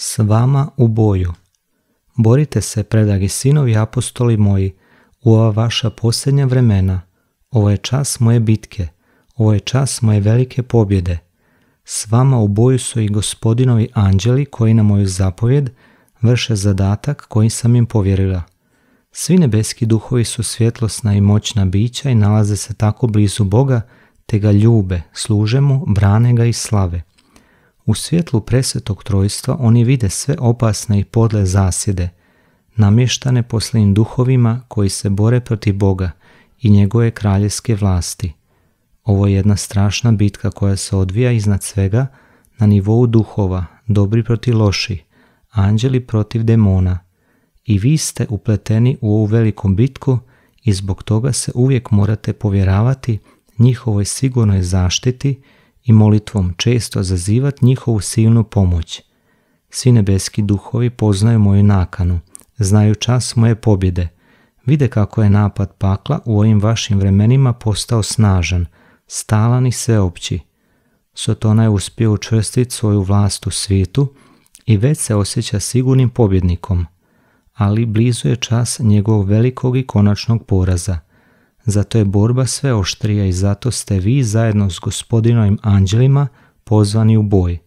s vama u boju. Borite se, predagi sinovi apostoli moji, u ova vaša posljednja vremena. Ovo je čas moje bitke, ovo je čas moje velike pobjede. S vama u boju su i gospodinovi anđeli koji na moju zapovjed vrše zadatak koji sam im povjerila. Svi nebeski duhovi su svjetlosna i moćna bića i nalaze se tako blizu Boga, te ga ljube, služe mu, brane ga i slave. U svjetlu presvetog trojstva oni vide sve opasne i podle zasjede, namještane poslijim duhovima koji se bore protiv Boga i njegove kraljevske vlasti. Ovo je jedna strašna bitka koja se odvija iznad svega na nivou duhova, dobri protiv loši, anđeli protiv demona. I vi ste upleteni u ovu velikom bitku i zbog toga se uvijek morate povjeravati njihovoj sigurnoj zaštiti i molitvom često zazivat njihovu silnu pomoć. Svi nebeski duhovi poznaju moju nakanu, znaju čas moje pobjede, vide kako je napad pakla u ovim vašim vremenima postao snažan, stalan i sveopći. Sotona je uspio učvrstiti svoju vlast u svijetu i već se osjeća sigurnim pobjednikom, ali blizu je čas njegovog velikog i konačnog poraza – zato je borba sve oštrija i zato ste vi zajedno s gospodinovim anđelima pozvani u boj.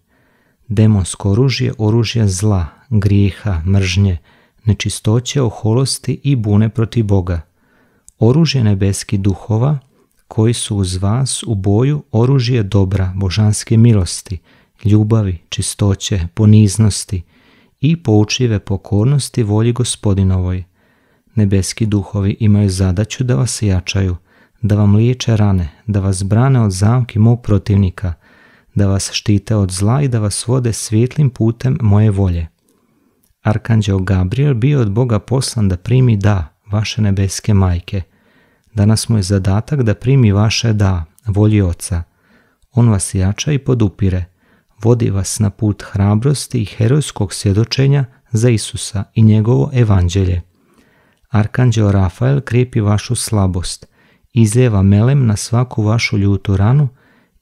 Demonsko oružje, oružje zla, grijeha, mržnje, nečistoće, oholosti i bune protiv Boga. Oružje nebeskih duhova koji su uz vas u boju oružje dobra, božanske milosti, ljubavi, čistoće, poniznosti i poučive pokornosti volji gospodinovoj – Nebeski duhovi imaju zadaću da vas jačaju, da vam liječe rane, da vas brane od zamki mog protivnika, da vas štite od zla i da vas vode svjetlim putem moje volje. Arkanđeo Gabriel bio od Boga poslan da primi da, vaše nebeske majke. Danas mu je zadatak da primi vaše da, volji oca. On vas jača i podupire, vodi vas na put hrabrosti i herojskog svjedočenja za Isusa i njegovo evanđelje. Arkanđeo Rafael krepi vašu slabost, izljeva melem na svaku vašu ljutu ranu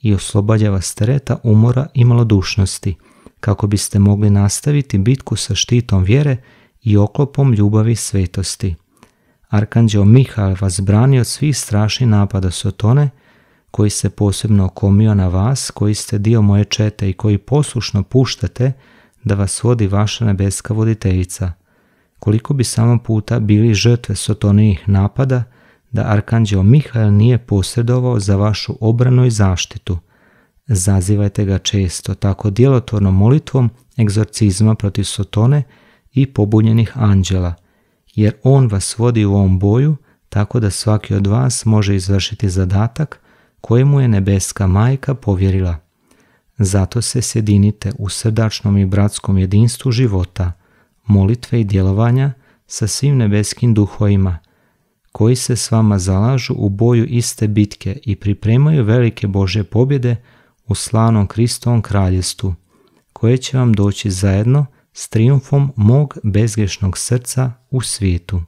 i oslobađa vas tereta umora i malodušnosti, kako biste mogli nastaviti bitku sa štitom vjere i oklopom ljubavi svetosti. Arkanđeo Mihal vas brani od svih strašnih napada Sotone, koji se posebno okomio na vas, koji ste dio moje čete i koji poslušno puštate da vas vodi vaša nebeska voditeljica – koliko bi samo puta bili žrtve sotonijih napada da Arkanđeo Mihael nije posredovao za vašu obranu i zaštitu. Zazivajte ga često, tako djelotvornom molitvom egzorcizma protiv sotone i pobunjenih anđela, jer on vas vodi u ovom boju tako da svaki od vas može izvršiti zadatak kojemu je nebeska majka povjerila. Zato se sjedinite u srdačnom i bratskom jedinstvu života – molitve i djelovanja sa svim nebeskim duhovima, koji se s vama zalažu u boju iste bitke i pripremaju velike Božje pobjede u slanom Kristovom kraljestvu, koje će vam doći zajedno s triumfom mog bezgrešnog srca u svijetu.